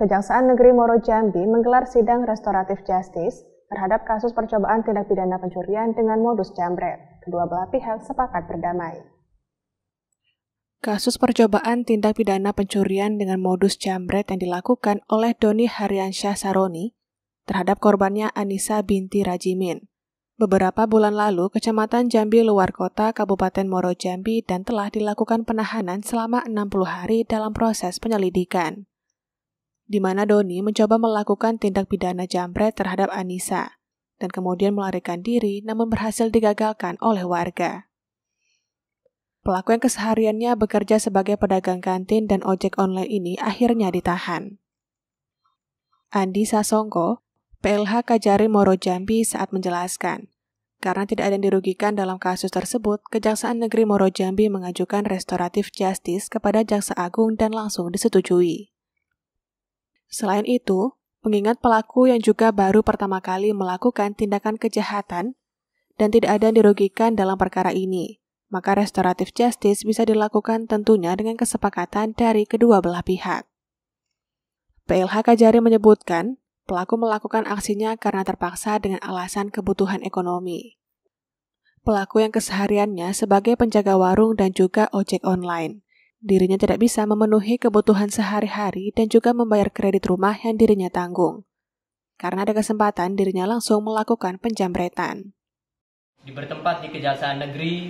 Kejaksaan Negeri Moro Jambi menggelar sidang restoratif justice terhadap kasus percobaan tindak pidana pencurian dengan modus jambret. Kedua belah pihak sepakat berdamai. Kasus percobaan tindak pidana pencurian dengan modus jambret yang dilakukan oleh Doni Haryansyah Saroni terhadap korbannya Anissa binti Rajimin. Beberapa bulan lalu, Kecamatan Jambi Luar Kota, Kabupaten Moro Jambi dan telah dilakukan penahanan selama 60 hari dalam proses penyelidikan di mana Doni mencoba melakukan tindak pidana jambret terhadap Anissa dan kemudian melarikan diri namun berhasil digagalkan oleh warga. Pelaku yang kesehariannya bekerja sebagai pedagang kantin dan ojek online ini akhirnya ditahan. Andi Sasongko, PLH Kajari Moro Jambi saat menjelaskan, karena tidak ada yang dirugikan dalam kasus tersebut, Kejaksaan Negeri Moro Jambi mengajukan restoratif justice kepada Jaksa Agung dan langsung disetujui. Selain itu, mengingat pelaku yang juga baru pertama kali melakukan tindakan kejahatan dan tidak ada yang dirugikan dalam perkara ini, maka restoratif justice bisa dilakukan tentunya dengan kesepakatan dari kedua belah pihak. PLH Kajari menyebutkan, pelaku melakukan aksinya karena terpaksa dengan alasan kebutuhan ekonomi. Pelaku yang kesehariannya sebagai penjaga warung dan juga ojek online, dirinya tidak bisa memenuhi kebutuhan sehari-hari dan juga membayar kredit rumah yang dirinya tanggung. Karena ada kesempatan, dirinya langsung melakukan penjamretan. Di bertempat di Kejaksaan Negeri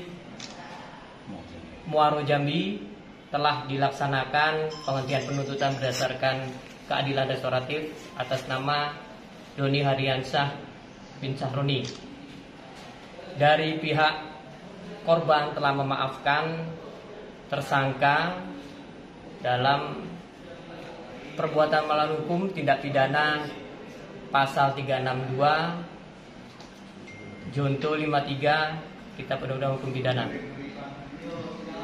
Muaro Jambi telah dilaksanakan penghentian penuntutan berdasarkan keadilan restoratif atas nama Doni Hariansah bin Sahroni. Dari pihak korban telah memaafkan tersangka dalam perbuatan melawan hukum tindak pidana pasal 362 junto 53 kita undang-undang hukum pidana.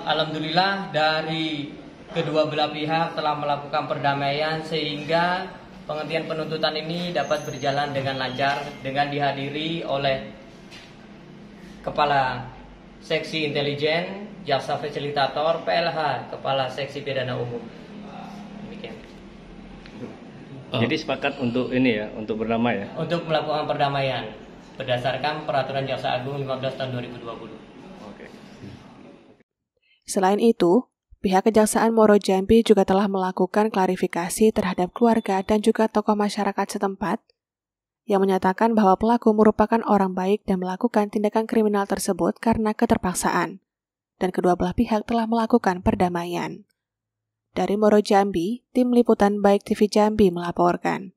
Alhamdulillah dari kedua belah pihak telah melakukan perdamaian sehingga penghentian penuntutan ini dapat berjalan dengan lancar dengan dihadiri oleh Kepala Seksi Intelijen, Jaksa Fasilitator, PLH, Kepala Seksi Pidana Umum. Oh. Jadi sepakat untuk ini ya, untuk bernama ya? Untuk melakukan perdamaian berdasarkan Peraturan Jaksa Agung 15 tahun 2020. Oke. Selain itu, pihak Kejaksaan Moro Jambi juga telah melakukan klarifikasi terhadap keluarga dan juga tokoh masyarakat setempat yang menyatakan bahwa pelaku merupakan orang baik dan melakukan tindakan kriminal tersebut karena keterpaksaan, dan kedua belah pihak telah melakukan perdamaian. Dari Moro Jambi, Tim Liputan Baik TV Jambi melaporkan.